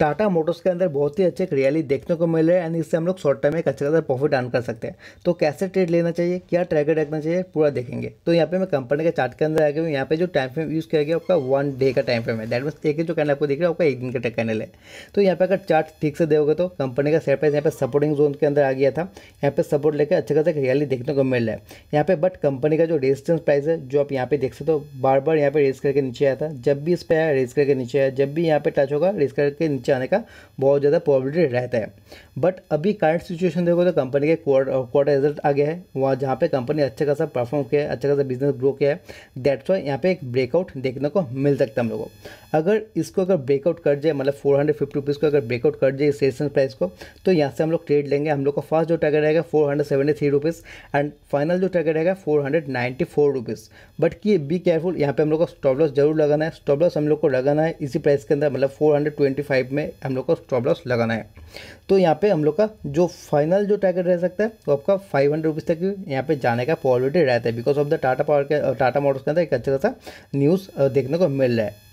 Tata Motors के अंदर बहुत ही अच्छे एक रियाली देखने को मिल रहा है एंड इससे हम लोग शॉर्ट टर्म में एक अच्छा खासा प्रॉफिट अर्न कर सकते हैं तो कैसे ट्रेड लेना चाहिए क्या ट्रैगर रखना चाहिए पूरा देखेंगे तो यहाँ पे मैं कंपनी के चार्ट के अंदर आ गया हूँ यहाँ पे जो टाइम फ्रेम यूज़ किया गया आपका वन डे का टाइम फ्रेम है दैट मीन एक जो कैनल आपको देख रहा है आपका एक दिन का कैनल है तो यहाँ पे अगर चार्ट ठीक से देगा तो कंपनी का सेट प्राइस यहाँ पर सपोर्टिंग जोन के अंदर आ गया था यहाँ पर सपोर्ट लेकर अच्छे खासा एक देखने को मिल रहा है यहाँ पे बट कंपनी का जो रेजिस्टेंस प्राइस है जो आप यहाँ पे देख सकते हो बार बार यहाँ पे रेस करके नीचे आया था जब भी इस पर रेस करके नीचे आया जब भी यहाँ पे टच होगा रेस करके नीचे आने का बहुत ज़्यादा प्रॉबिलिटी रहता है बट अभी करंट सिचुएशन देखो तो कंपनी के क्वार्टर रिजल्ट आ गया है वहाँ जहाँ पे कंपनी अच्छा खासा परफॉर्म किया है अच्छा खासा बिजनेस ग्रो किया है दैट्स वाई यहाँ पे एक ब्रेकआउट देखने को मिल सकता है हम लोगों को अगर इसको अगर ब्रेकआउट कर जाए मतलब फोर हंड्रेड को अगर ब्रेकआउट कर जाए सेशन प्राइस को तो यहाँ से हम लोग ट्रेड लेंगे हम लोग का फर्स्ट जो टारगेट रहेगा four hundred seventy three rupees and final जो टारगेट रहेगा four hundred ninety four rupees but की बी केयरफुल यहाँ पे हम लोग को स्टॉप लॉस जरूर लगाना है स्टॉप लॉस हम लोग को लगाना है इसी प्राइस के अंदर मतलब फोर हंड्रेड ट्वेंटी फाइव में हम लोग को स्टॉप लॉस लगाना है तो यहाँ पे हम लोग का जो फाइनल जो टारगेट रह सकता है वो तो आपका फाइव हंड्रेड तक यहाँ पे जाने का पॉलिटी रहता है because of the Tata power के टाटा मोटर्स के अंदर एक अच्छा खासा न्यूज़ देखने को मिल रहा है